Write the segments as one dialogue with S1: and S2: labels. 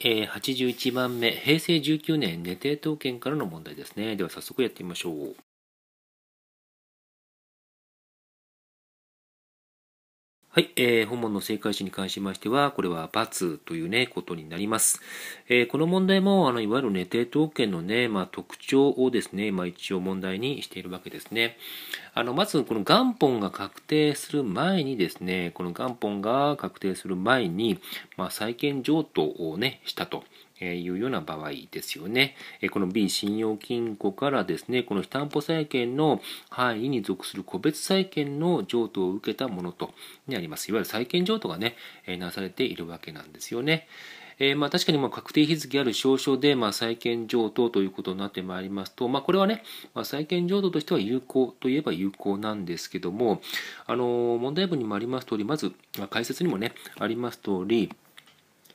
S1: えー、81番目平成19年寝定統計からの問題ですねでは早速やってみましょうはい、えー、本問の正解詞に関しましては、これは×というね、ことになりま
S2: す。えー、この問題も、あの、いわゆるね、抵当権のね、まあ、特徴をですね、まあ、一応問題にしているわけですね。あの、まず、この元本が確定する前にですね、この元本が確定する前に、まあ、債権譲渡をね、したと。いうような場合ですよね。この B 信用金庫からですね、この非担保債権の範囲に属する個別債権の譲渡を受けたものとなります。いわゆる債権譲渡がね、なされているわけなんですよね。えー、まあ確かにまあ確定日付ある証書でまあ債権譲渡ということになってまいりますと、まあ、これはね、まあ、債権譲渡としては有効といえば有効なんですけども、あの問題文にもあります通り、まず解説にもね、あります通り、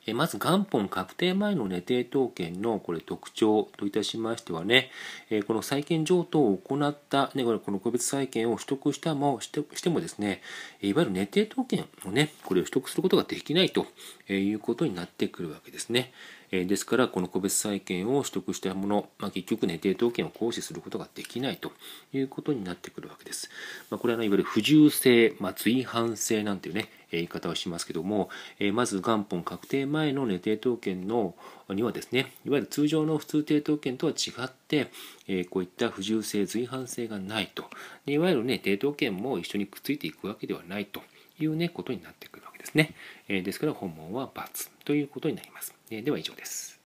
S2: えまず元本確定前の、値定当権のこれ特徴といたしましてはね、えこの債権譲渡を行った、ね、この個別債権を取得したもしてもですね、いわゆる値定当権をね、これを取得することができないということになってくるわけですね。ですから、この個別債権を取得したもの、まあ、結局、ね、定当権を行使することができないということになってくるわけです。まあ、これは、ね、いわゆる不由性、まあ、随性なんていうね、言い方をしますけども、えまず元本確定前の、ね、抵当権のにはですねいわゆる通常の普通抵当権とは違って、えこういった不由性随伴性がないとでいわゆる、ね、抵当権も一緒にくっついていくわけではないと
S1: いう、ね、ことになってくるわけですね、えですから本問は×ということになります、えでは以上です